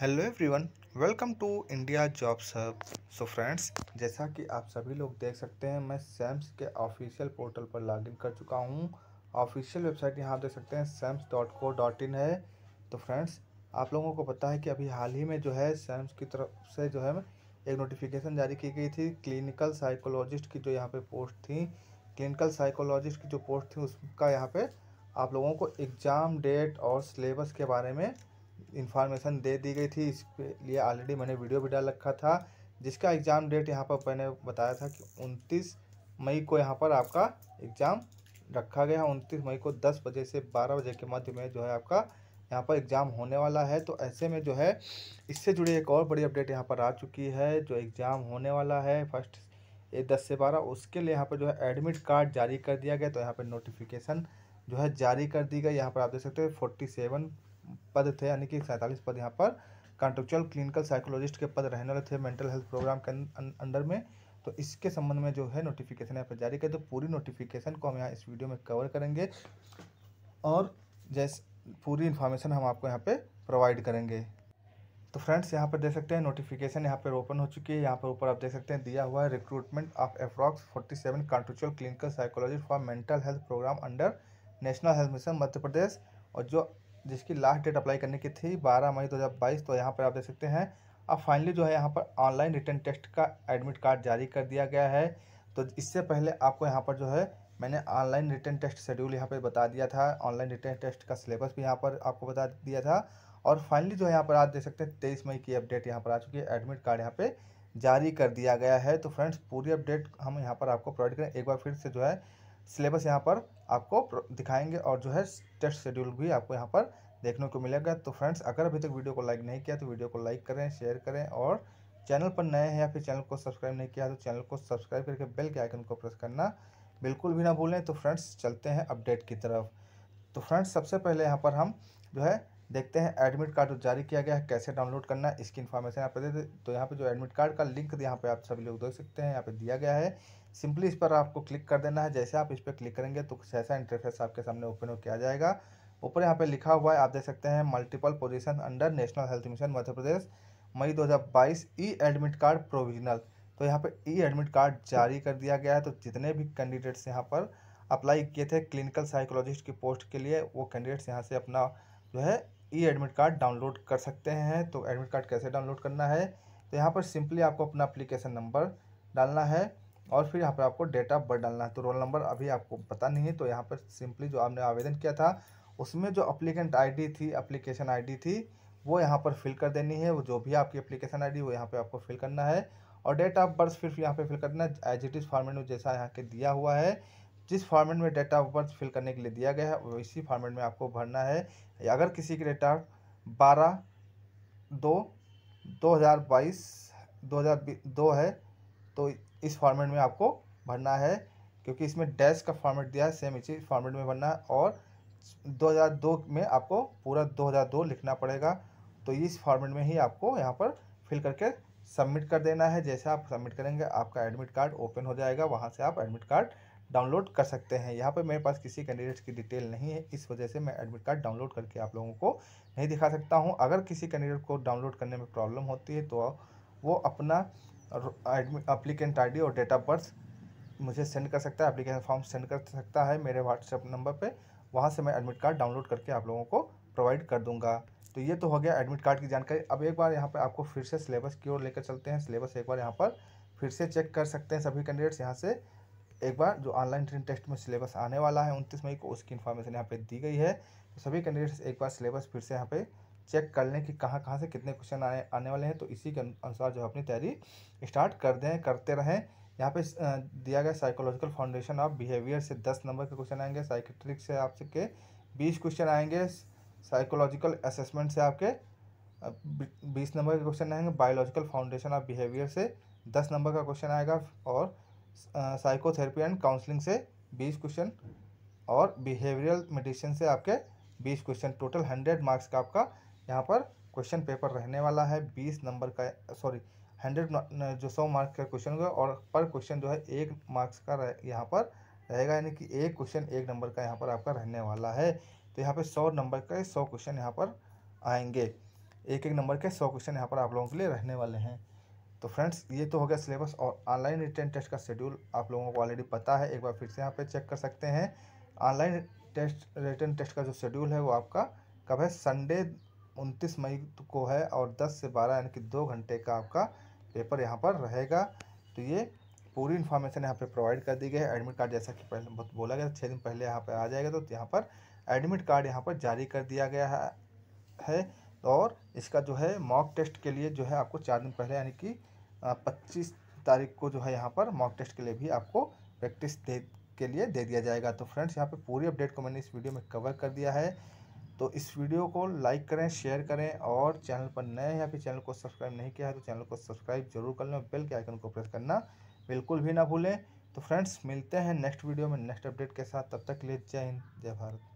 hello everyone welcome to India job serve so friends जैसा कि आप सभी लोग देख सकते हैं मैं सैम्स के ऑफिशियल पोर्टल पर लॉगिन कर चुका हूं ऑफिशियल वेबसाइट यहां आप देख सकते हैं sams dot co dot in है तो फ्रेंड्स आप लोगों को पता है कि अभी हाल ही में जो है सैम्स की तरफ से जो है एक नोटिफिकेशन जारी की गई थी क्लिनिकल साइकोलॉजिस्ट की जो यहाँ पर पोस्ट थी क्लिनिकल साइकोलॉजिस्ट की जो पोस्ट थी उसका यहाँ पर आप लोगों को एग्ज़ाम डेट और सिलेबस के बारे में इन्फॉर्मेशन दे दी गई थी इसके लिए ऑलरेडी मैंने वीडियो भी डाल रखा था जिसका एग्ज़ाम डेट यहाँ पर मैंने बताया था कि उनतीस मई को यहाँ पर आपका एग्ज़ाम रखा गया है उनतीस मई को दस बजे से बारह बजे के मध्य में जो है आपका यहाँ पर एग्ज़ाम होने वाला है तो ऐसे में जो है इससे जुड़ी एक और बड़ी अपडेट यहाँ पर आ चुकी है जो एग्ज़ाम होने वाला है फर्स्ट ये दस से बारह उसके लिए यहाँ पर जो है एडमिट कार्ड जारी कर दिया गया तो यहाँ पर नोटिफिकेशन जो है जारी कर दी गई यहाँ पर आप देख सकते हैं फोर्टी सेवन पद थे यानी कि सैंतालीस पद यहाँ पर कॉन्ट्रेक्चुअल क्लिनिकल साइकोलॉजिस्ट के पद रहने वाले थे मेंटल हेल्थ प्रोग्राम के अंडर अं-, में तो इसके संबंध में जो है नोटिफिकेशन यहाँ पर जारी कर तो पूरी नोटिफिकेशन को हम यहाँ इस वीडियो में कवर करेंगे और जैस पूरी इन्फॉर्मेशन हम आपको यहाँ पर प्रोवाइड करेंगे तो फ्रेंड्स यहाँ पर देख सकते हैं नोटिफिकेशन यहाँ पर ओपन हो चुकी है यहाँ पर ऊपर आप देख सकते हैं दिया हुआ है recruitment of approx forty seven contractual clinical psychology for mental health program under national health mission Madhya Pradesh और जो जिसकी लास्ट डेट अप्लाई करने की थी बारह मई 2022 तो यहाँ पर आप देख सकते हैं अब फाइनली जो है यहाँ पर ऑनलाइन रिटर्न टेस्ट का एडमिट कार्ड जारी कर दिया गया है तो इससे पहले आपको यहाँ पर जो है मैंने ऑनलाइन रिटर्न टेस्ट शेड्यूल यहाँ पर बता दिया था ऑनलाइन रिटर्न टेस्ट का सिलेबस भी यहाँ पर आपको बता दिया था और फाइनली जो है यहाँ पर आप देख सकते हैं तेईस मई की अपडेट यहाँ पर आ चुकी है एडमिट कार्ड यहाँ पर जारी कर दिया गया है तो फ्रेंड्स पूरी अपडेट हम यहाँ पर आपको प्रोवाइड करें एक बार फिर से जो है सिलेबस यहाँ पर आपको दिखाएंगे और जो है टेस्ट शेड्यूल भी आपको यहाँ पर देखने को मिलेगा तो फ्रेंड्स अगर अभी तक वीडियो को लाइक नहीं किया तो वीडियो को लाइक करें शेयर करें और चैनल पर नए हैं या फिर चैनल को सब्सक्राइब नहीं किया तो चैनल को सब्सक्राइब करके बेल के आइकन को प्रेस करना बिल्कुल भी ना भूलें तो फ्रेंड्स चलते हैं अपडेट की तरफ तो फ्रेंड्स सबसे पहले यहाँ पर हम जो है देखते हैं एडमिट कार्ड जो जारी किया गया है कैसे डाउनलोड करना है इसकी इन्फॉर्मेशन यहाँ दे दे तो यहाँ पे जो एडमिट कार्ड का लिंक यहाँ पे आप सभी लोग देख सकते हैं यहाँ पे दिया गया है सिंपली इस पर आपको क्लिक कर देना है जैसे आप इस पर क्लिक करेंगे तो कुछ ऐसा इंटरफेस आपके सामने ओपन हो किया जाएगा ऊपर यहाँ पे लिखा हुआ है आप देख सकते हैं multiple position under national health mission Madhya Pradesh मई दो ई एडमिट कार्ड प्रोविजनल तो यहाँ पर ई एडमिट कार्ड जारी कर दिया गया है तो जितने भी कैंडिडेट्स यहाँ पर अप्लाई किए थे क्लिनिकल साइकोलॉजिस्ट की पोस्ट के लिए वो कैंडिडेट्स यहाँ से अपना जो है ई एडमिट कार्ड डाउनलोड कर सकते हैं तो एडमिट कार्ड कैसे डाउनलोड करना है तो यहाँ पर सिंपली आपको अपना अप्लीकेशन नंबर डालना है और फिर यहाँ पर आपको डेट ऑफ बर्थ डालना है तो रोल नंबर अभी आपको पता नहीं है तो यहाँ पर सिंपली जो आपने आवेदन किया था उसमें जो अप्लीकेंट आईडी थी अप्लीकेशन आईडी थी वो यहाँ पर फिल कर देनी है वो जो भी आपकी अप्लीकेशन आईडी वो यहाँ पर आपको फिल करना है और डेट ऑफ बर्थ फिर यहाँ पे फिल करना एज इट इज़ फॉर्मेट में जैसा यहाँ के दिया हुआ है जिस फॉर्मेट में डेट ऑफ बर्थ फिल करने के लिए दिया गया है वो इसी फॉर्मेट में आपको भरना है अगर किसी की डेट ऑफ बारह दो दो हज़ार बाईस दो हज़ार दो है तो इस फॉर्मेट में आपको भरना है क्योंकि इसमें डैश का फॉर्मेट दिया है सेम इसी फॉर्मेट में भरना है और 2002 में आपको पूरा 2002 लिखना पड़ेगा तो इस फॉर्मेट में ही आपको यहाँ पर फिल करके सबमिट कर देना है जैसे आप सबमिट करेंगे आपका एडमिट कार्ड ओपन हो जाएगा वहाँ से आप एडमिट कार्ड डाउनलोड कर सकते हैं यहाँ पर मेरे पास किसी कैंडिडेट्स की डिटेल नहीं है इस वजह से मैं एडमिट कार्ड डाउनलोड करके आप लोगों को नहीं दिखा सकता हूँ अगर किसी कैंडिडेट को डाउनलोड करने में प्रॉब्लम होती है तो वो अपना एडमिट अप्लीकेंट आई और डेट ऑफ बर्थ मुझे सेंड कर सकता है अप्लीकेशन फॉर्म सेंड कर सकता है मेरे व्हाट्सएप नंबर पर वहाँ से मैं एडमिट कार्ड डाउनलोड करके आप लोगों को प्रोवाइड कर दूंगा तो ये तो हो गया एडमिट कार्ड की जानकारी अब एक बार यहाँ पर आपको फिर से सिलेबस की ओर लेकर चलते हैं सिलेबस एक बार यहाँ पर फिर से चेक कर सकते हैं सभी कैंडिडेट्स यहाँ से एक बार जो ऑनलाइन ट्रेन टेस्ट में सिलेबस आने वाला है उनतीस मई को उसकी इन्फॉर्मेशन यहाँ पे दी गई है तो सभी कैंडिडेट्स एक बार सिलेबस फिर से यहाँ पे चेक कर लें कि कहाँ कहाँ से कितने क्वेश्चन आने आने वाले हैं तो इसी के अनुसार जो है अपनी तैयारी स्टार्ट कर दें करते रहें यहाँ पे दिया गया साइकोलॉजिकल फाउंडेशन ऑफ बिहेवियर से दस नंबर के क्वेश्चन आएंगे साइकेट्रिक से आपके बीस क्वेश्चन आएंगे साइकोलॉजिकल असेसमेंट से आपके बीस नंबर के क्वेश्चन आएंगे बायोलॉजिकल फाउंडेशन ऑफ बिहेवियर से दस नंबर का क्वेश्चन आएगा और साइकोथेरेपी एंड काउंसलिंग से बीस क्वेश्चन और बिहेवियरल मेडिसिन से आपके बीस क्वेश्चन टोटल हंड्रेड मार्क्स का आपका यहाँ पर क्वेश्चन पेपर रहने वाला है बीस नंबर का सॉरी हंड्रेड जो सौ मार्क्स का क्वेश्चन होगा और पर क्वेश्चन जो है एक मार्क्स का रह यहाँ पर रहेगा यानी कि एक क्वेश्चन एक नंबर का यहाँ पर आपका रहने वाला है तो यहाँ पे सौ नंबर के सौ क्वेश्चन यहाँ पर आएंगे एक एक नंबर के सौ क्वेश्चन यहाँ पर आप लोगों के लिए रहने वाले हैं तो फ्रेंड्स ये तो हो गया सिलेबस और ऑनलाइन रिटर्न टेस्ट का शेड्यूल आप लोगों को ऑलरेडी पता है एक बार फिर से यहाँ पे चेक कर सकते हैं ऑनलाइन टेस्ट रिटर्न टेस्ट का जो शेड्यूल है वो आपका कब है संडे उनतीस मई को है और दस से बारह यानी कि दो घंटे का आपका पेपर यहाँ पर रहेगा तो ये पूरी इन्फॉर्मेशन यहाँ पर प्रोवाइड कर दी गई है एडमिट कार्ड जैसा कि पहले बोला गया छः दिन पहले यहाँ पर आ जाएगा तो यहाँ पर एडमिट कार्ड यहाँ पर जारी कर दिया गया है और इसका जो है मॉक टेस्ट के लिए जो है आपको चार दिन पहले यानी कि पच्चीस तारीख को जो है यहाँ पर मॉक टेस्ट के लिए भी आपको प्रैक्टिस दे के लिए दे दिया जाएगा तो फ्रेंड्स यहाँ पे पूरी अपडेट को मैंने इस वीडियो में कवर कर दिया है तो इस वीडियो को लाइक करें शेयर करें और चैनल पर नए या फिर चैनल को सब्सक्राइब नहीं किया है तो चैनल को सब्सक्राइब जरूर कर लें और बेल के आइकन को प्रेस करना बिल्कुल भी ना भूलें तो फ्रेंड्स मिलते हैं नेक्स्ट वीडियो में नेक्स्ट अपडेट के साथ तब तक के लिए जय हिंद जय भारत